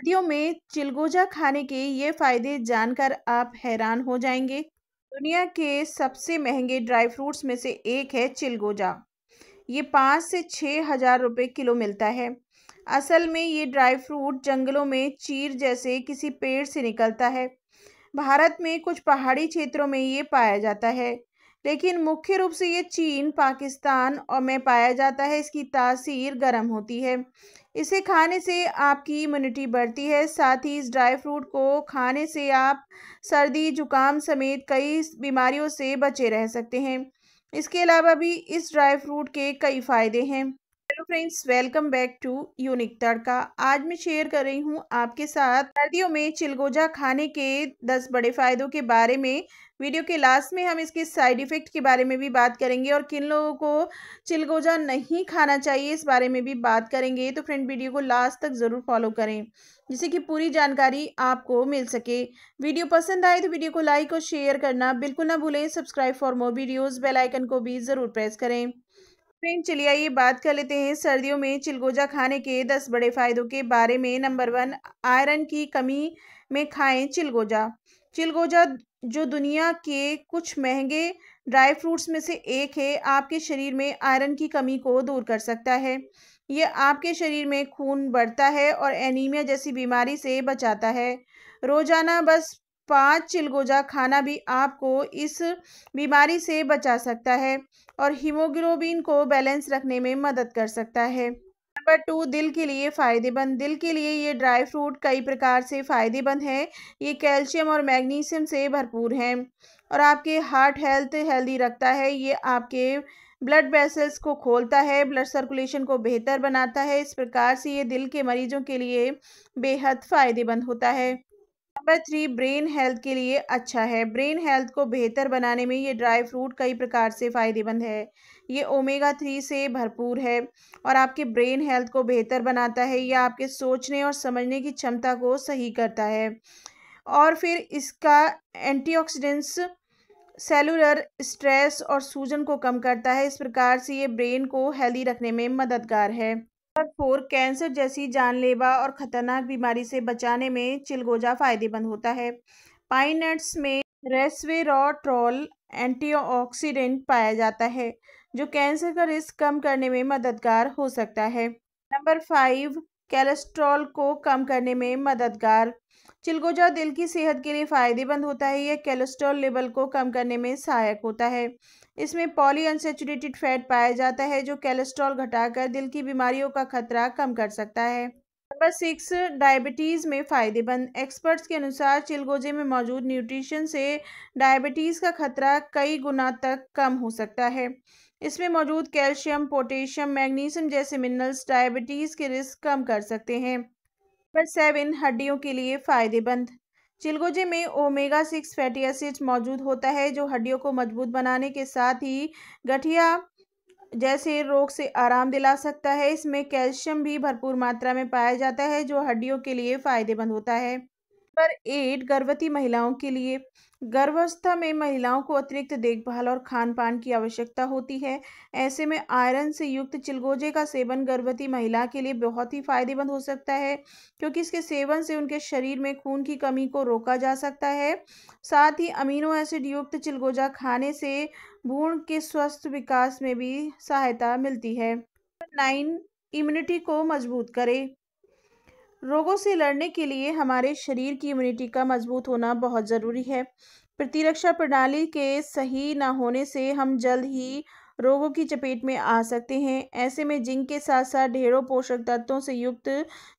सर्दियों में चिलगोजा खाने के ये फायदे जानकर आप हैरान हो जाएंगे दुनिया के सबसे महंगे ड्राई फ्रूट्स में से एक है चिलगोजा ये पाँच से छः हज़ार रुपये किलो मिलता है असल में ये ड्राई फ्रूट जंगलों में चीर जैसे किसी पेड़ से निकलता है भारत में कुछ पहाड़ी क्षेत्रों में ये पाया जाता है लेकिन मुख्य रूप से ये चीन पाकिस्तान और में पाया जाता है इसकी तासीर गर्म होती है इसे खाने से आपकी इम्यूनिटी बढ़ती है साथ ही इस ड्राई फ्रूट को खाने से आप सर्दी जुकाम समेत कई बीमारियों से बचे रह सकते हैं इसके अलावा भी इस ड्राई फ्रूट के कई फ़ायदे हैं hello friends welcome back to unique Tadka आज मैं शेयर कर रही हूँ आपके साथ सर्दियों में चिलगोजा खाने के दस बड़े फ़ायदों के बारे में वीडियो के लास्ट में हम इसके साइड इफ़ेक्ट के बारे में भी बात करेंगे और किन लोगों को चिलगोजा नहीं खाना चाहिए इस बारे में भी बात करेंगे तो फ्रेंड वीडियो को लास्ट तक ज़रूर फॉलो करें जिससे कि पूरी जानकारी आपको मिल सके वीडियो पसंद आए तो वीडियो को लाइक और शेयर करना बिल्कुल ना भूलें subscribe for more videos bell icon को भी ज़रूर प्रेस करें फ्रेंड चलिए आइए बात कर लेते हैं सर्दियों में चिलगोजा खाने के दस बड़े फ़ायदों के बारे में नंबर वन आयरन की कमी में खाएँ चिलगोजा चिलगोजा जो दुनिया के कुछ महंगे ड्राई फ्रूट्स में से एक है आपके शरीर में आयरन की कमी को दूर कर सकता है ये आपके शरीर में खून बढ़ता है और एनीमिया जैसी बीमारी से बचाता है रोज़ाना बस पाँच चिलगोजा खाना भी आपको इस बीमारी से बचा सकता है और हीमोग्लोबिन को बैलेंस रखने में मदद कर सकता है नंबर टू दिल के लिए फ़ायदेमंद दिल के लिए ये ड्राई फ्रूट कई प्रकार से फ़ायदेमंद है ये कैल्शियम और मैग्नीशियम से भरपूर हैं और आपके हार्ट हेल्थ हेल्दी रखता है ये आपके ब्लड वेसल्स को खोलता है ब्लड सर्कुलेशन को बेहतर बनाता है इस प्रकार से ये दिल के मरीजों के लिए बेहद फ़ायदेमंद होता है नंबर थ्री ब्रेन हेल्थ के लिए अच्छा है ब्रेन हेल्थ को बेहतर बनाने में ये ड्राई फ्रूट कई प्रकार से फ़ायदेमंद है ये ओमेगा थ्री से भरपूर है और आपके ब्रेन हेल्थ को बेहतर बनाता है यह आपके सोचने और समझने की क्षमता को सही करता है और फिर इसका एंटीऑक्सीडेंट्स सेलुलर स्ट्रेस और सूजन को कम करता है इस प्रकार से ये ब्रेन को हेल्दी रखने में मददगार है नंबर फोर कैंसर जैसी जानलेवा और ख़तरनाक बीमारी से बचाने में चिलगोजा फायदेमंद होता है पाइनट्स में रेस्वेरॉट्रॉल एंटीऑक्सीडेंट पाया जाता है जो कैंसर का रिस्क कम करने में मददगार हो सकता है नंबर फाइव कैलेस्ट्रॉल को कम करने में मददगार चिलगोजा दिल की सेहत के लिए फ़ायदेमंद होता है यह कैलेस्ट्रॉल लेवल को कम करने में सहायक होता है इसमें पॉली अनसेचुरेटेड फैट पाया जाता है जो कैलेस्ट्रॉल घटाकर दिल की बीमारियों का खतरा कम कर सकता है नंबर सिक्स डायबिटीज़ में फ़ायदेमंद एक्सपर्ट्स के अनुसार चिलगोजे में मौजूद न्यूट्रिशन से डायबिटीज़ का खतरा कई गुना तक कम हो सकता है इसमें मौजूद कैल्शियम पोटेशियम मैग्नीशियम जैसे मिनरल्स डायबिटीज़ के रिस्क कम कर सकते हैं नंबर सेवन हड्डियों के लिए फ़ायदेमंद चिलगोजे में ओमेगा सिक्स फैटी एसिड मौजूद होता है जो हड्डियों को मजबूत बनाने के साथ ही गठिया जैसे रोग से आराम दिला सकता है इसमें कैल्शियम भी भरपूर मात्रा में पाया जाता है जो हड्डियों के लिए फ़ायदेमंद होता है नंबर एट गर्भवती महिलाओं के लिए गर्भावस्था में महिलाओं को अतिरिक्त देखभाल और खान पान की आवश्यकता होती है ऐसे में आयरन से युक्त चिलगोजे का सेवन गर्भवती महिला के लिए बहुत ही फायदेमंद हो सकता है क्योंकि इसके सेवन से उनके शरीर में खून की कमी को रोका जा सकता है साथ ही अमीनो एसिड युक्त चिलगोजा खाने से भूण के स्वस्थ विकास में भी सहायता मिलती है नाइन इम्यूनिटी को मजबूत करें रोगों से लड़ने के लिए हमारे शरीर की इम्यूनिटी का मजबूत होना बहुत ज़रूरी है प्रतिरक्षा प्रणाली के सही ना होने से हम जल्द ही रोगों की चपेट में आ सकते हैं ऐसे में जिंक के साथ साथ ढेरों पोषक तत्वों से युक्त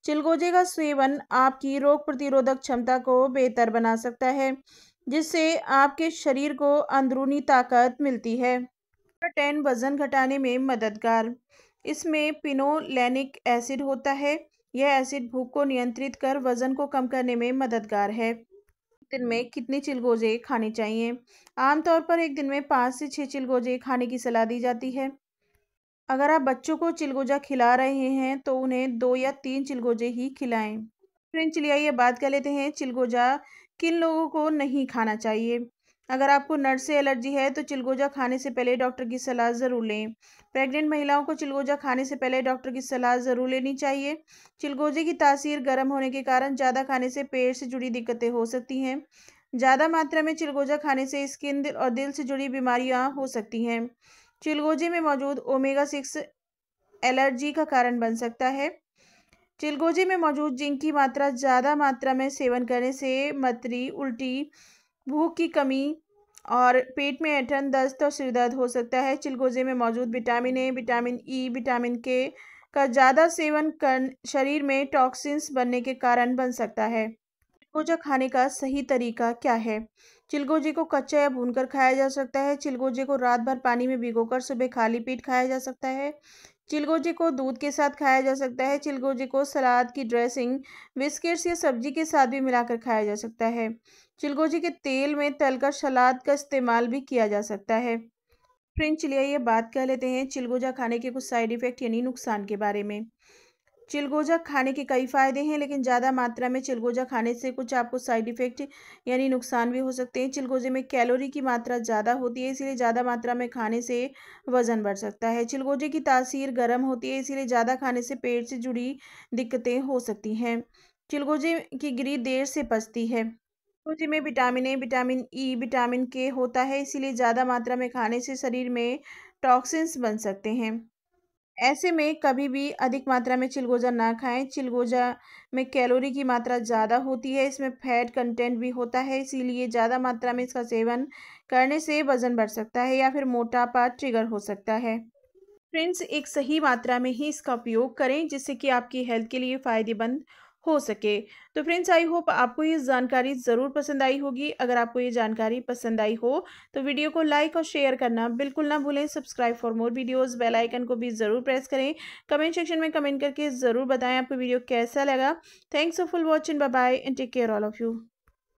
चिलगोजे का सेवन आपकी रोग प्रतिरोधक क्षमता को बेहतर बना सकता है जिससे आपके शरीर को अंदरूनी ताकत मिलती है टेन वजन घटाने में मददगार इसमें पिनोलैनिक एसिड होता है यह एसिड भूख को नियंत्रित कर वजन को कम करने में मददगार है दिन में कितने चिलगोजे खाने चाहिए आमतौर पर एक दिन में पाँच से छः चिलगोजे खाने की सलाह दी जाती है अगर आप बच्चों को चिलगोजा खिला रहे हैं तो उन्हें दो या तीन चिलगोजे ही खिलाएं फ्रेंड चलिए ये बात कर लेते हैं चिलगोजा किन लोगों को नहीं खाना चाहिए अगर आपको नट से एलर्जी है तो चिलगोजा खाने से पहले डॉक्टर की सलाह ज़रूर लें प्रेग्नेंट महिलाओं को चिलगोजा खाने से पहले डॉक्टर की सलाह ज़रूर लेनी चाहिए चिलगोजे की तासीर गर्म होने के कारण ज़्यादा खाने से पेट से जुड़ी दिक्कतें हो सकती हैं ज़्यादा मात्रा में चिलगोजा खाने से स्किन और दिल से जुड़ी बीमारियाँ हो सकती हैं चिलगोजे में मौजूद ओमेगा सिक्स एलर्जी का कारण बन सकता है चिलगोजे में मौजूद जिंक की मात्रा ज़्यादा मात्रा में सेवन करने से मतरी उल्टी भूख की कमी और पेट में ऐठन दस्त और सिर दर्द हो सकता है चिलगोजे में मौजूद vitamin A vitamin E vitamin K का ज़्यादा सेवन कर शरीर में टॉक्सिन्स बनने के कारण बन सकता है चिलगोजा खाने का सही तरीका क्या है चिलगोजे को कच्चा या भूनकर खाया जा सकता है चिलगोजे को रात भर पानी में भिगोकर सुबह खाली पेट खाया जा सकता है चिलगोजे को दूध के साथ खाया जा सकता है चिलगोजे को सलाद की ड्रेसिंग बिस्किट्स या सब्जी के साथ भी मिलाकर खाया जा सकता है चिलगोजे के तेल में तलकर सलाद का इस्तेमाल भी किया जा सकता है फ्रेंड चलिए ये बात कह लेते हैं चिलगोजा खाने के कुछ साइड इफ़ेक्ट यानी नुकसान के बारे में चिलगोजा खाने के कई फ़ायदे हैं लेकिन ज़्यादा मात्रा में चिलगोजा खाने से कुछ आपको साइड इफ़ेक्ट यानी नुकसान भी हो सकते हैं चिलगोजे में कैलोरी की मात्रा ज़्यादा होती है इसीलिए ज़्यादा मात्रा में खाने से वज़न बढ़ सकता है चिलगोजे की तासीर गर्म होती है इसीलिए ज़्यादा खाने से पेट से जुड़ी दिक्कतें हो सकती हैं चिलगोजे की गिरी देर से पचती है चिलगोजे में vitamin A vitamin E vitamin K होता है इसीलिए ज़्यादा मात्रा में खाने से शरीर में टॉक्सिन्स बन सकते हैं ऐसे में कभी भी अधिक मात्रा में चिलगोजा ना खाएं चिलगोजा में कैलोरी की मात्रा ज़्यादा होती है इसमें फैट कंटेंट भी होता है इसीलिए ज़्यादा मात्रा में इसका सेवन करने से वज़न बढ़ सकता है या फिर मोटापा ट्रिगर हो सकता है फ्रेंड्स एक सही मात्रा में ही इसका उपयोग करें जिससे कि आपकी हेल्थ के लिए फ़ायदेमंद हो सके तो फ्रेंड्स आई होप आपको ये जानकारी ज़रूर पसंद आई होगी अगर आपको ये जानकारी पसंद आई हो तो वीडियो को लाइक और शेयर करना बिल्कुल ना भूलें subscribe for more videos bell icon को भी ज़रूर प्रेस करें कमेंट सेक्शन में कमेंट करके ज़रूर बताएं आपको वीडियो कैसा लगा thanks for full watching bye bye and take care all of you